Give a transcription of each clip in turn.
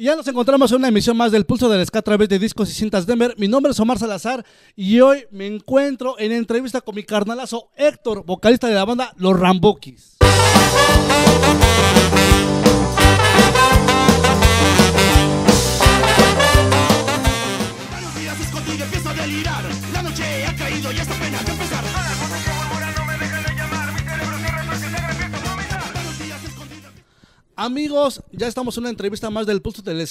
Y ya nos encontramos en una emisión más del Pulso del Ska a través de Discos y Cintas Denver. Mi nombre es Omar Salazar y hoy me encuentro en entrevista con mi carnalazo Héctor, vocalista de la banda Los Ramboquis. Amigos, ya estamos en una entrevista más del Pulso del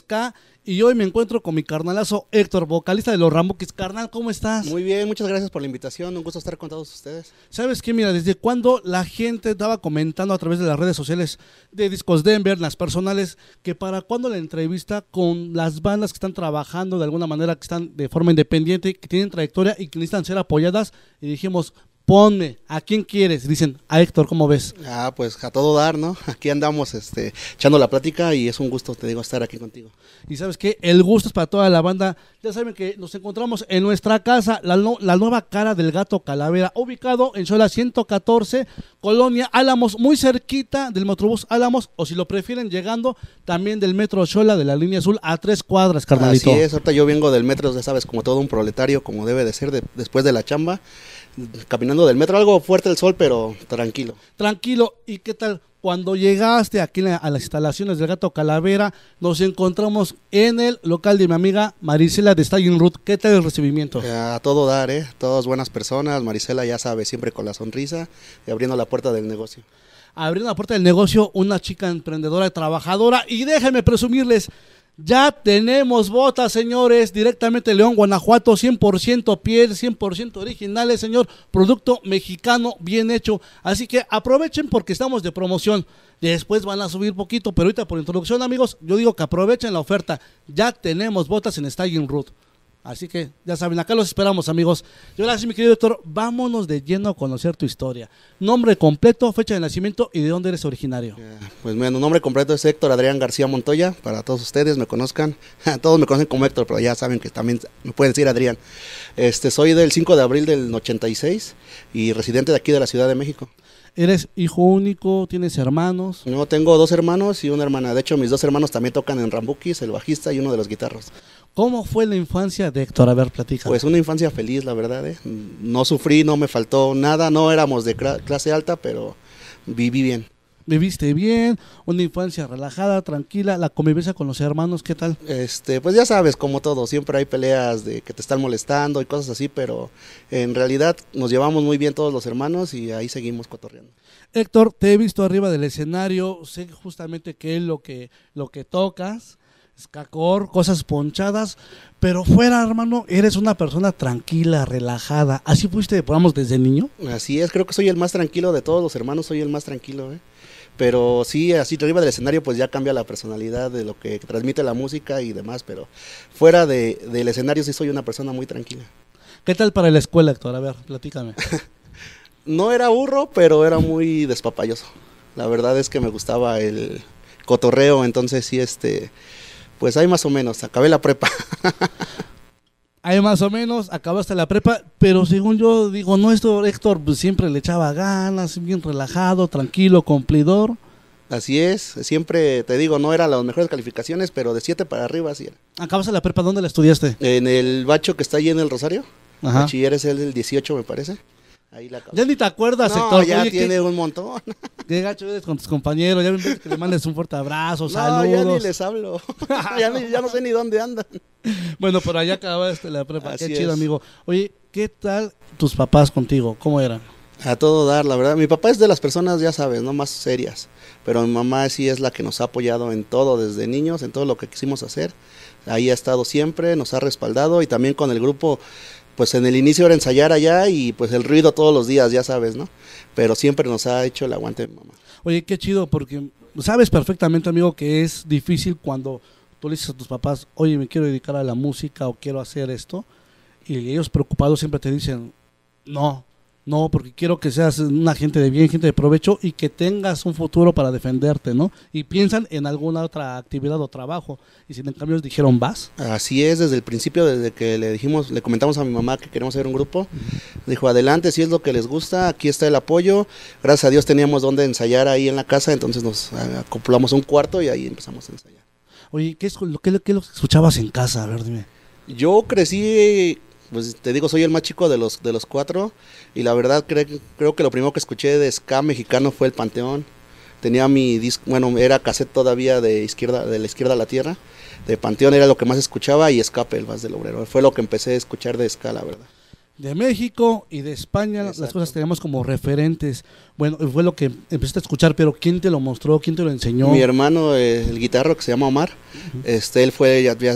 y hoy me encuentro con mi carnalazo Héctor, vocalista de los Rambuquis. Carnal, ¿cómo estás? Muy bien, muchas gracias por la invitación, un gusto estar con todos ustedes. ¿Sabes qué? Mira, desde cuando la gente estaba comentando a través de las redes sociales de Discos Denver, las personales, que para cuando la entrevista con las bandas que están trabajando de alguna manera, que están de forma independiente, que tienen trayectoria y que necesitan ser apoyadas, y dijimos, ponme, ¿a quién quieres? Dicen, a Héctor, ¿cómo ves? Ah, pues a todo dar, ¿no? Aquí andamos este, echando la plática y es un gusto, te digo, estar aquí contigo. Y sabes qué, el gusto es para toda la banda. Ya saben que nos encontramos en nuestra casa, la, la nueva cara del gato calavera, ubicado en Sola 114, Colonia Álamos, muy cerquita del Metrobús Álamos, o si lo prefieren, llegando también del Metro Xola de la línea azul a tres cuadras, carnalito. Así es, ahorita yo vengo del Metro, ya sabes, como todo un proletario, como debe de ser después de la chamba caminando del metro, algo fuerte el sol, pero tranquilo. Tranquilo, ¿y qué tal? Cuando llegaste aquí a las instalaciones del Gato Calavera, nos encontramos en el local de mi amiga Marisela de Stalin Root. ¿Qué tal el recibimiento? Eh, a todo dar, ¿eh? Todas buenas personas. Marisela ya sabe, siempre con la sonrisa y abriendo la puerta del negocio. Abriendo la puerta del negocio, una chica emprendedora, y trabajadora. Y déjenme presumirles, ya tenemos botas, señores, directamente León, Guanajuato, 100% piel, 100% originales, señor, producto mexicano bien hecho. Así que aprovechen porque estamos de promoción. Después van a subir poquito, pero ahorita por introducción, amigos, yo digo que aprovechen la oferta. Ya tenemos botas en Staging Root. Así que ya saben, acá los esperamos amigos. Yo ahora sí, mi querido Héctor, vámonos de lleno a conocer tu historia. Nombre completo, fecha de nacimiento y de dónde eres originario. Eh, pues mi nombre completo es Héctor Adrián García Montoya, para todos ustedes me conozcan. Todos me conocen como Héctor, pero ya saben que también me pueden decir Adrián. Este, soy del 5 de abril del 86 y residente de aquí de la Ciudad de México. ¿Eres hijo único? ¿Tienes hermanos? No, tengo dos hermanos y una hermana. De hecho, mis dos hermanos también tocan en Rambukis, el bajista y uno de los guitarros. ¿Cómo fue la infancia de Héctor? A ver, platícanos. Pues una infancia feliz, la verdad. ¿eh? No sufrí, no me faltó nada. No éramos de clase alta, pero viví bien. Viviste bien, una infancia relajada, tranquila, la convivencia con los hermanos, ¿qué tal? Este, pues ya sabes, como todo, siempre hay peleas de que te están molestando y cosas así, pero en realidad nos llevamos muy bien todos los hermanos y ahí seguimos cotorreando. Héctor, te he visto arriba del escenario, sé justamente qué es lo que, lo que tocas, Cacor, cosas ponchadas, pero fuera, hermano, eres una persona tranquila, relajada. ¿Así fuiste, podamos desde niño? Así es, creo que soy el más tranquilo de todos los hermanos, soy el más tranquilo, ¿eh? Pero sí, así te iba del escenario pues ya cambia la personalidad de lo que transmite la música y demás, pero fuera del escenario sí soy una persona muy tranquila. ¿Qué tal para la escuela, actor? A ver, platícame. no era burro, pero era muy despapalloso. La verdad es que me gustaba el cotorreo, entonces sí, este, pues ahí más o menos, acabé la prepa. ahí más o menos, acabaste la prepa, pero según yo digo, nuestro esto Héctor pues, siempre le echaba ganas, bien relajado, tranquilo, cumplidor. Así es, siempre te digo, no eran las mejores calificaciones, pero de 7 para arriba sí era. ¿Acabaste la prepa? ¿Dónde la estudiaste? En el bacho que está allí en el Rosario. Bachiller es el 18, me parece ya ni te acuerdas, no, ya tiene un montón. Qué gacho eres con tus compañeros. Ya me que le mandes un fuerte abrazo, saludos. ya ni les hablo. ya, no sé ni dónde andan. Bueno, por allá acabaste la prepa. qué chido, amigo. Oye, ¿qué tal tus papás contigo? ¿Cómo eran? A todo dar, la verdad. Mi papá es de las personas, ya sabes, no más serias. Pero mi mamá sí es la que nos ha apoyado en todo, desde niños, en todo lo que quisimos hacer. Ahí ha estado siempre, nos ha respaldado y también con el grupo pues en el inicio era ensayar allá y pues el ruido todos los días, ya sabes, ¿no? Pero siempre nos ha hecho el aguante mamá. Oye, qué chido, porque sabes perfectamente, amigo, que es difícil cuando tú le dices a tus papás, oye, me quiero dedicar a la música o quiero hacer esto, y ellos preocupados siempre te dicen, no, no, porque quiero que seas una gente de bien, gente de provecho y que tengas un futuro para defenderte, ¿no? Y piensan en alguna otra actividad o trabajo. Y si en cambio les dijeron, vas. Así es, desde el principio, desde que le dijimos, le comentamos a mi mamá que queremos hacer un grupo, dijo, adelante, si es lo que les gusta, aquí está el apoyo. Gracias a Dios teníamos donde ensayar ahí en la casa, entonces nos ah, acoplamos un cuarto y ahí empezamos a ensayar. Oye, ¿qué es lo que, escuchabas en casa? A ver, dime. Yo crecí pues te digo, soy el más chico de los, de los cuatro y la verdad creo que lo primero que escuché de ska mexicano fue el Panteón. Tenía mi disco, bueno, era cassette todavía de izquierda de la izquierda a la tierra. De Panteón era lo que más escuchaba y Escape, el más del obrero. Fue lo que empecé a escuchar de ska, la verdad. De México y de España las cosas tenemos como referentes. Bueno, fue lo que empecé a escuchar, pero ¿quién te lo mostró? ¿Quién te lo enseñó? Mi hermano, eh, el guitarro que se llama Omar, este, él fue ya, ya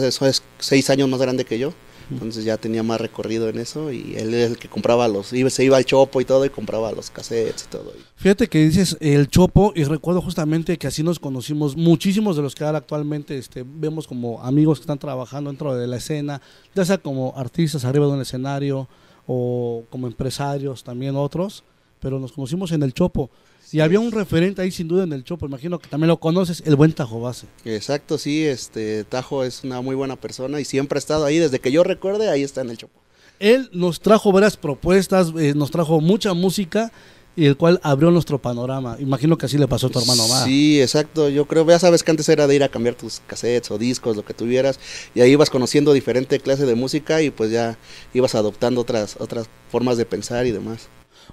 seis años más grande que yo entonces ya tenía más recorrido en eso y él es el que compraba los, iba, se iba al chopo y todo y compraba los cassettes y todo. Fíjate que dices el chopo y recuerdo justamente que así nos conocimos muchísimos de los que ahora actualmente este, vemos como amigos que están trabajando dentro de la escena, ya sea como artistas arriba de un escenario o como empresarios también otros, pero nos conocimos en el chopo. Y había un referente ahí sin duda en el Chopo, imagino que también lo conoces, el buen Tajo Base. Exacto, sí, este Tajo es una muy buena persona y siempre ha estado ahí, desde que yo recuerde, ahí está en el Chopo. Él nos trajo varias propuestas, eh, nos trajo mucha música y el cual abrió nuestro panorama. Imagino que así le pasó a tu hermano más. Sí, exacto. Yo creo, ya sabes que antes era de ir a cambiar tus cassettes o discos, lo que tuvieras, y ahí ibas conociendo diferente clase de música y pues ya ibas adoptando otras, otras formas de pensar y demás.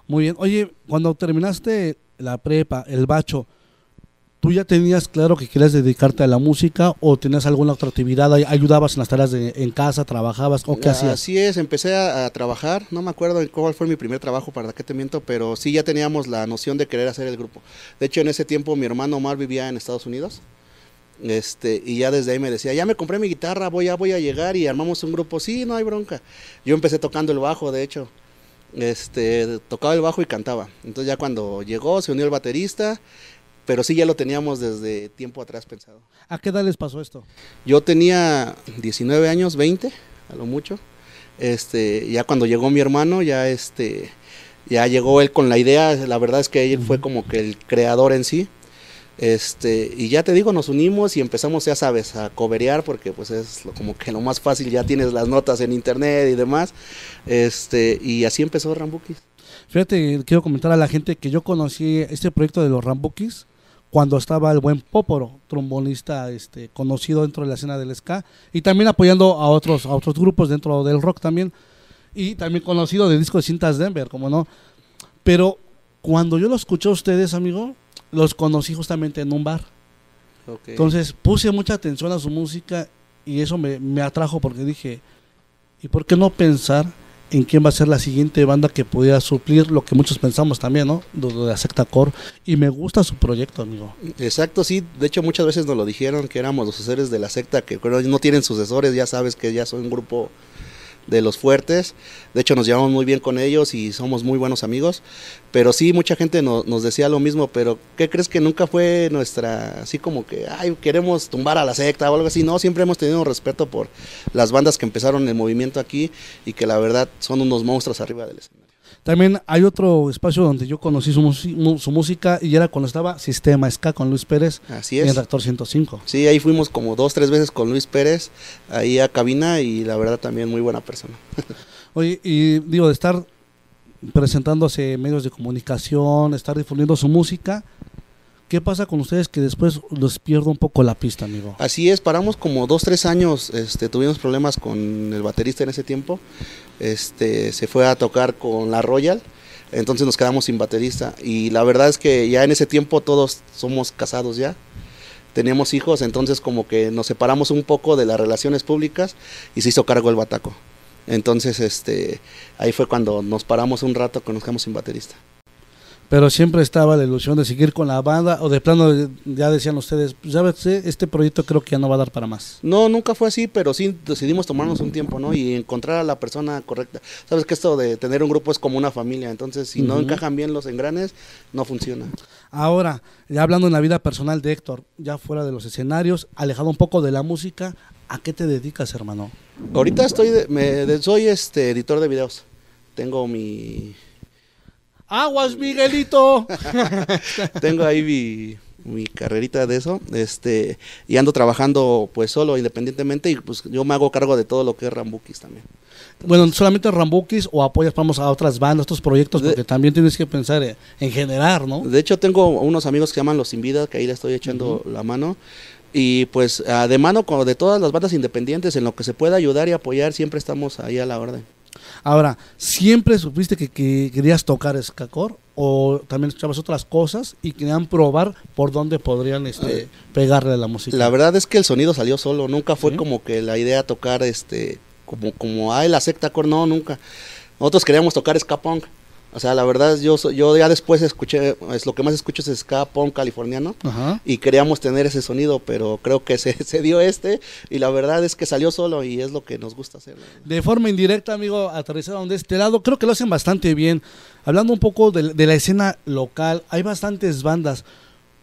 Muy bien. Oye, cuando terminaste la prepa, el bacho, ¿tú ya tenías claro que querías dedicarte a la música o tenías alguna otra actividad? ¿Ayudabas en las tareas de, en casa? ¿Trabajabas? ¿O qué ah, hacías? Así es, empecé a, trabajar. No me acuerdo cuál fue mi primer trabajo, para qué te miento, pero sí ya teníamos la noción de querer hacer el grupo. De hecho, en ese tiempo mi hermano Omar vivía en Estados Unidos. Este, y ya desde ahí me decía, ya me compré mi guitarra, voy a, voy a llegar y armamos un grupo. Sí, no hay bronca. Yo empecé tocando el bajo, de hecho este, tocaba el bajo y cantaba. Entonces ya cuando llegó se unió el baterista, pero sí ya lo teníamos desde tiempo atrás pensado. ¿A qué edad les pasó esto? Yo tenía 19 años, 20, a lo mucho. Este, ya cuando llegó mi hermano, ya este, ya llegó él con la idea, la verdad es que él fue como que el creador en sí. Este, y ya te digo, nos unimos y empezamos, ya sabes, a coberear porque pues es como que lo más fácil, ya tienes las notas en internet y demás. Este, y así empezó Rambukis. Fíjate, quiero comentar a la gente que yo conocí este proyecto de los Rambukis cuando estaba el buen Poporo, trombonista este, conocido dentro de la escena del ska, y también apoyando a otros, a otros grupos dentro del rock también, y también conocido de disco de cintas Denver, como no. Pero cuando yo lo escuché a ustedes, amigo, los conocí justamente en un bar. Entonces puse mucha atención a su música y eso me, atrajo porque dije, ¿y por qué no pensar en quién va a ser la siguiente banda que pudiera suplir lo que muchos pensamos también, ¿no? De, de la secta core. Y me gusta su proyecto, amigo. Exacto, sí. De hecho, muchas veces nos lo dijeron que éramos los sucesores de la secta, que no tienen sucesores, ya sabes que ya son un grupo de los fuertes. De hecho, nos llevamos muy bien con ellos y somos muy buenos amigos. Pero sí, mucha gente nos decía lo mismo, pero ¿qué crees que nunca fue nuestra, así como que, ay, queremos tumbar a la secta o algo así? No, siempre hemos tenido respeto por las bandas que empezaron el movimiento aquí y que la verdad son unos monstruos arriba del escenario. También hay otro espacio donde yo conocí su, música y era cuando estaba Sistema Ska con Luis Pérez en el en Reactor 105. Sí, ahí fuimos como dos, tres veces con Luis Pérez ahí a cabina y la verdad también muy buena persona. Oye, y digo, de estar presentándose medios de comunicación, estar difundiendo su música, ¿Qué pasa con ustedes que después les pierdo un poco la pista, amigo? Así es, paramos como dos, tres años, este, tuvimos problemas con el baterista en ese tiempo, este, se fue a tocar con la Royal, entonces nos quedamos sin baterista y la verdad es que ya en ese tiempo todos somos casados ya, teníamos hijos, entonces como que nos separamos un poco de las relaciones públicas y se hizo cargo el Bataco. Entonces, este, ahí fue cuando nos paramos un rato que nos quedamos sin baterista pero siempre estaba la ilusión de seguir con la banda o de plano ya decían ustedes, pues, ya ves, eh, este proyecto creo que ya no va a dar para más. No, nunca fue así, pero sí decidimos tomarnos un tiempo, ¿no? Y encontrar a la persona correcta. Sabes que esto de tener un grupo es como una familia, entonces si no encajan bien los engranes, no funciona. Ahora, ya hablando en la vida personal de Héctor, ya fuera de los escenarios, alejado un poco de la música, ¿a qué te dedicas, hermano? Ahorita estoy soy este editor de videos. Tengo mi Aguas, Miguelito. Tengo ahí mi, carrerita de eso, este, y ando trabajando pues solo, independientemente, y pues yo me hago cargo de todo lo que es Rambukis también. bueno, solamente Rambukis o apoyas, vamos, a otras bandas, otros proyectos, porque también tienes que pensar eh, en, generar, ¿no? De hecho, tengo unos amigos que llaman Los Sin Vida, que ahí le estoy echando la mano, y pues ah, de mano de todas las bandas independientes, en lo que se pueda ayudar y apoyar, siempre estamos ahí a la orden. Ahora, ¿siempre supiste que, querías tocar escacor? ¿O también escuchabas otras cosas y querían probar por dónde podrían este, pegarle la música? La verdad es que el sonido salió solo, nunca fue como que la idea tocar este, como, como, ay, la secta core, no, nunca. Nosotros queríamos tocar ska o sea, la verdad, yo, yo ya después escuché, es lo que más escucho es ska punk californiano y queríamos tener ese sonido, pero creo que se, se, dio este y la verdad es que salió solo y es lo que nos gusta hacer. De forma indirecta, amigo, aterrizaron de este lado, creo que lo hacen bastante bien. Hablando un poco de, de la escena local, hay bastantes bandas,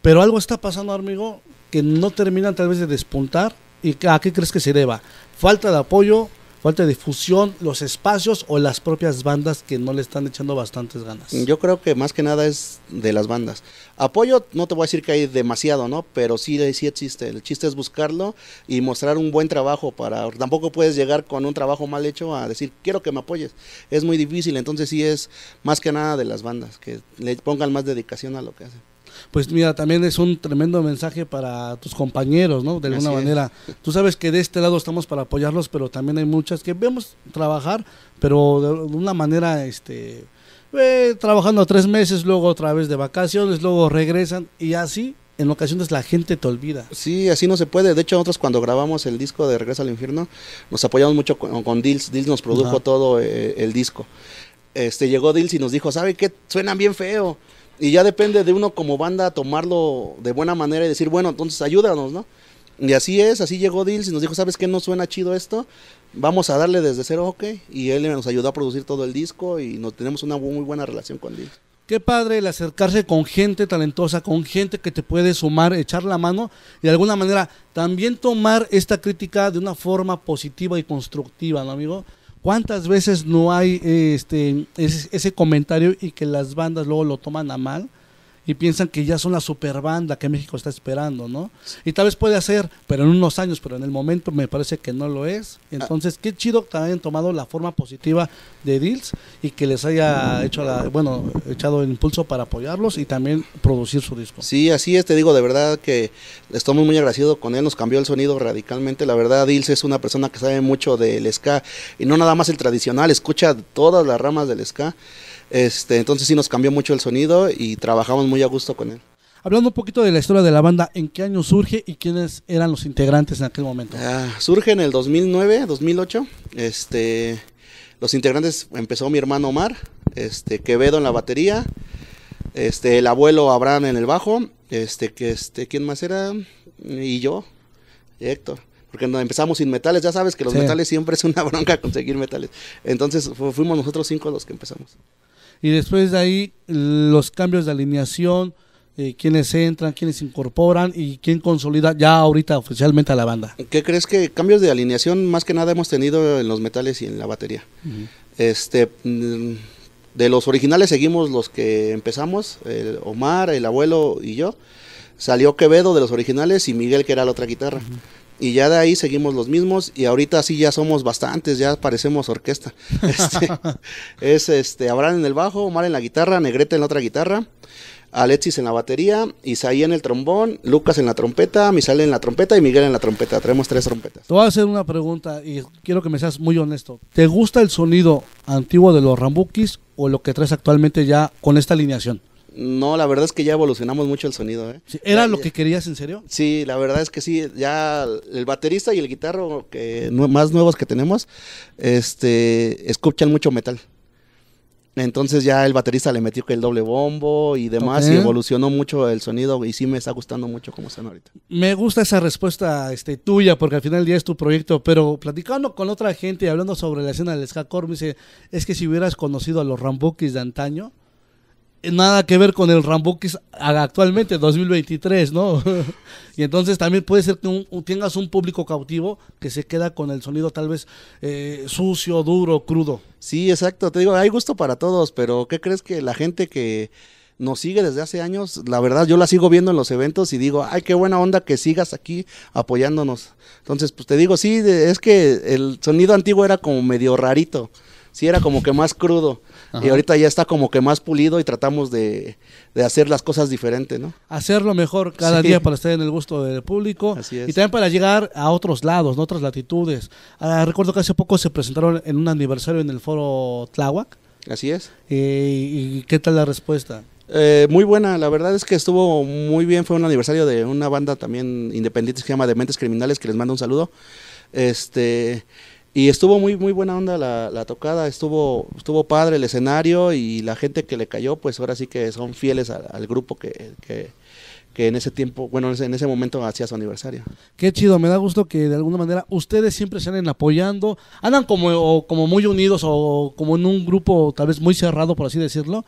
pero algo está pasando, amigo, que no terminan tal vez de despuntar y a qué crees que se deba. Falta de apoyo, falta de difusión, los espacios o las propias bandas que no le están echando bastantes ganas? Yo creo que más que nada es de las bandas. Apoyo, no te voy a decir que hay demasiado, ¿no? Pero sí, sí existe. El chiste es buscarlo y mostrar un buen trabajo para... Tampoco puedes llegar con un trabajo mal hecho a decir, quiero que me apoyes. Es muy difícil, entonces sí es más que nada de las bandas, que le pongan más dedicación a lo que hacen pues mira, también es un tremendo mensaje para tus compañeros, ¿no? De alguna manera. Tú sabes que de este lado estamos para apoyarlos, pero también hay muchas que vemos trabajar, pero de una manera, este, eh, trabajando tres meses, luego otra vez de vacaciones, luego regresan y así en ocasiones la gente te olvida. Sí, así no se puede. De hecho, nosotros cuando grabamos el disco de Regreso al Infierno, nos apoyamos mucho con, con Dils. Dils nos produjo todo eh, el disco. Este, llegó Dils y nos dijo, ¿sabe qué? Suenan bien feo. Y ya depende de uno como banda tomarlo de buena manera y decir, bueno, entonces ayúdanos, ¿no? Y así es, así llegó Dils y nos dijo, ¿sabes qué? No suena chido esto, vamos a darle desde cero, ok. Y él nos ayudó a producir todo el disco y nos, tenemos una muy buena relación con Dils. Qué padre el acercarse con gente talentosa, con gente que te puede sumar, echar la mano y de alguna manera también tomar esta crítica de una forma positiva y constructiva, ¿no, amigo? ¿Cuántas veces no hay este, ese, ese comentario y que las bandas luego lo toman a mal? y piensan que ya son la super banda que México está esperando, ¿no? Y tal vez puede hacer, pero en unos años, pero en el momento me parece que no lo es. Ah. Entonces, qué chido que hayan tomado la forma positiva de Deals y que les haya hecho bueno, echado el impulso para apoyarlos y también producir su disco. Sí, así es, te digo, de verdad que estoy muy, muy agradecido con él, nos cambió el sonido radicalmente. La verdad, Deals es una persona que sabe mucho del ska y no nada más el tradicional, escucha todas las ramas del ska. Este, entonces sí nos cambió mucho el sonido y trabajamos muy a gusto con él. Hablando un poquito de la historia de la banda, ¿en qué año surge y quiénes eran los integrantes en aquel momento? Ah, surge en el 2009, 2008. Este, los integrantes empezó mi hermano Omar, este, Quevedo en la batería, este, el abuelo Abraham en el bajo, este, este, ¿quién más era? Y yo, Héctor. Porque empezamos sin metales, ya sabes que los metales siempre es una bronca conseguir metales. Entonces fuimos nosotros cinco los que empezamos. Y después de ahí, los cambios de alineación, eh, quiénes entran, quiénes incorporan y quién consolida ya ahorita oficialmente a la banda. ¿Qué crees que cambios de alineación más que nada hemos tenido en los metales y en la batería? Este mm, de los originales seguimos los que empezamos, el Omar, el abuelo y yo. Salió Quevedo de los originales y Miguel que era la otra guitarra y ya de ahí seguimos los mismos y ahorita sí ya somos bastantes, ya parecemos orquesta. Este, es este Abraham en el bajo, Omar en la guitarra, Negrete en la otra guitarra, Alexis en la batería, Isaí en el trombón, Lucas en la trompeta, Misal en la trompeta y Miguel en la trompeta. Traemos tres trompetas. Te voy a hacer una pregunta y quiero que me seas muy honesto. ¿Te gusta el sonido antiguo de los Rambukis o lo que traes actualmente ya con esta alineación? No, la verdad es que ya evolucionamos mucho el sonido. ¿eh? ¿Era lo que querías en serio? Sí, la verdad es que sí. Ya el baterista y el guitarro que, más nuevos que tenemos este, escuchan mucho metal. Entonces ya el baterista le metió el doble bombo y demás y evolucionó mucho el sonido y sí me está gustando mucho cómo suena ahorita. Me gusta esa respuesta este, tuya porque al final del día es tu proyecto, pero platicando con otra gente y hablando sobre la escena del ska core me dice, es que si hubieras conocido a los Rambukis de antaño, eh, nada que ver con el Rambo que actualmente 2023, ¿no? y entonces también puede ser que tengas un público cautivo que se queda con el sonido tal vez eh, sucio, duro, crudo. Sí, exacto, te digo, hay gusto para todos, pero ¿qué crees que la gente que nos sigue desde hace años, la verdad yo la sigo viendo en los eventos y digo, ay, qué buena onda que sigas aquí apoyándonos. Entonces, pues te digo, sí, es que el sonido antiguo era como medio rarito sí era como que más crudo. Y ahorita ya está como que más pulido y tratamos de, hacer las cosas diferentes, ¿no? Hacerlo mejor cada día para estar en el gusto del público. es. Y también para llegar a otros lados, ¿no? otras latitudes. Ah, recuerdo que hace poco se presentaron en un aniversario en el foro Tláhuac. Así es. Eh, ¿Y qué tal la respuesta? Eh, muy buena, la verdad es que estuvo muy bien, fue un aniversario de una banda también independiente que se llama Dementes Criminales, que les mando un saludo. Este, y estuvo muy, muy buena onda la, tocada, estuvo, estuvo padre el escenario y la gente que le cayó, pues ahora sí que son fieles al, grupo que, en ese tiempo, bueno, en ese momento hacía su aniversario. Qué chido, me da gusto que de alguna manera ustedes siempre se anden apoyando, andan como, como muy unidos o como en un grupo tal vez muy cerrado, por así decirlo,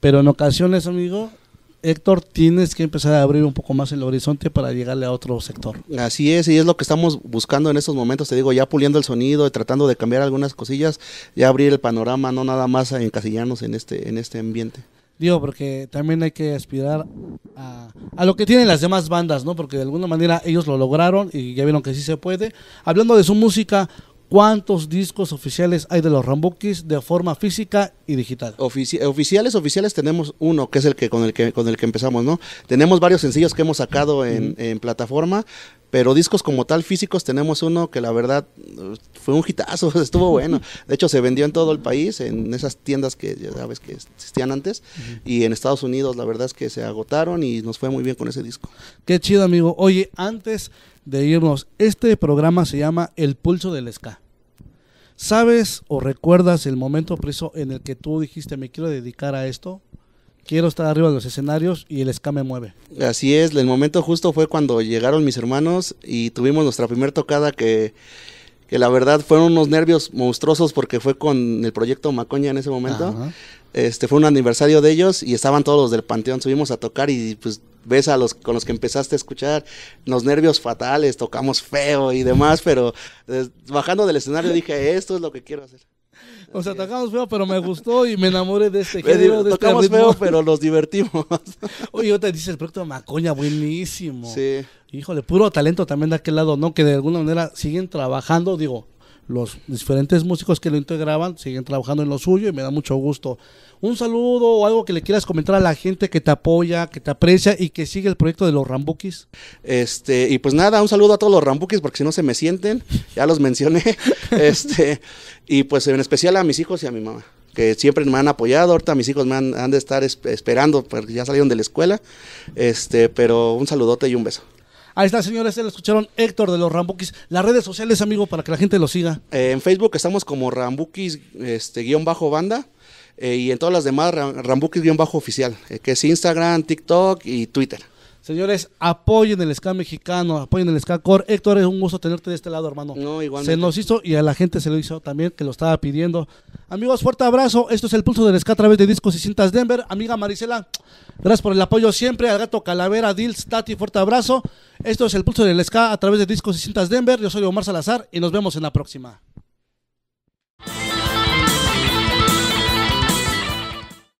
pero en ocasiones, amigo, Héctor, tienes que empezar a abrir un poco más el horizonte para llegarle a otro sector. Así es, y es lo que estamos buscando en estos momentos, te digo, ya puliendo el sonido, tratando de cambiar algunas cosillas, ya abrir el panorama, no nada más encasillarnos en este, en este ambiente. Digo, porque también hay que aspirar a, a, lo que tienen las demás bandas, ¿no? Porque de alguna manera ellos lo lograron y ya vieron que sí se puede. Hablando de su música, ¿Cuántos discos oficiales hay de los Rambukis de forma física y digital? oficiales, oficiales tenemos uno, que es el que con el que con el que empezamos, ¿no? Tenemos varios sencillos que hemos sacado en plataforma, pero discos como tal físicos tenemos uno que la verdad fue un hitazo, estuvo bueno. De hecho se vendió en todo el país, en esas tiendas que ya sabes que existían antes. Y en Estados Unidos la verdad es que se agotaron y nos fue muy bien con ese disco. Qué chido amigo. Oye, antes de irnos, este programa se llama El Pulso del Ska. ¿Sabes o recuerdas el momento preciso en el que tú dijiste me quiero dedicar a esto? quiero estar arriba de los escenarios y el ska me mueve. Así es, el momento justo fue cuando llegaron mis hermanos y tuvimos nuestra primera tocada que, la verdad fueron unos nervios monstruosos porque fue con el proyecto Macoña en ese momento. Este fue un aniversario de ellos y estaban todos los del panteón, subimos a tocar y pues ves a los con los que empezaste a escuchar, los nervios fatales, tocamos feo y demás, pero bajando del escenario dije, esto es lo que quiero hacer. O sea, tocamos feo, pero me gustó y me enamoré de este género. De tocamos este feo, pero nos divertimos. Oye, te dice el proyecto de Macoña, buenísimo. Sí. Híjole, puro talento también de aquel lado, ¿no? Que de alguna manera siguen trabajando, digo, los diferentes músicos que lo integraban siguen trabajando en lo suyo y me da mucho gusto. Un saludo o algo que le quieras comentar a la gente que te apoya, que te aprecia y que sigue el proyecto de los Rambukis. Este, y pues nada, un saludo a todos los Rambukis porque si no se me sienten, ya los mencioné. este, y pues en especial a mis hijos y a mi mamá que siempre me han apoyado. Ahorita mis hijos me han, de estar esperando, porque ya salieron de la escuela. Este, pero un saludote y un beso. Ahí está, señores, se lo escucharon Héctor de los Rambukis. Las redes sociales, amigo, para que la gente lo siga. Eh, en Facebook estamos como Rambukis, este, guión bajo banda. Eh, y en todas las demás, Rambukis, guión bajo oficial, eh, que es Instagram, TikTok y Twitter. Señores, apoyen el ska mexicano, apoyen el ska core. Héctor, es un gusto tenerte de este lado, hermano. No, Se nos hizo y a la gente se lo hizo también, que lo estaba pidiendo. Amigos, fuerte abrazo. Esto es el pulso del ska a través de Discos y Cintas Denver. Amiga Marisela, gracias por el apoyo siempre. Al gato Calavera, Dils, Tati, fuerte abrazo. Esto es el pulso del ska a través de Discos y Cintas Denver. Yo soy Omar Salazar y nos vemos en la próxima.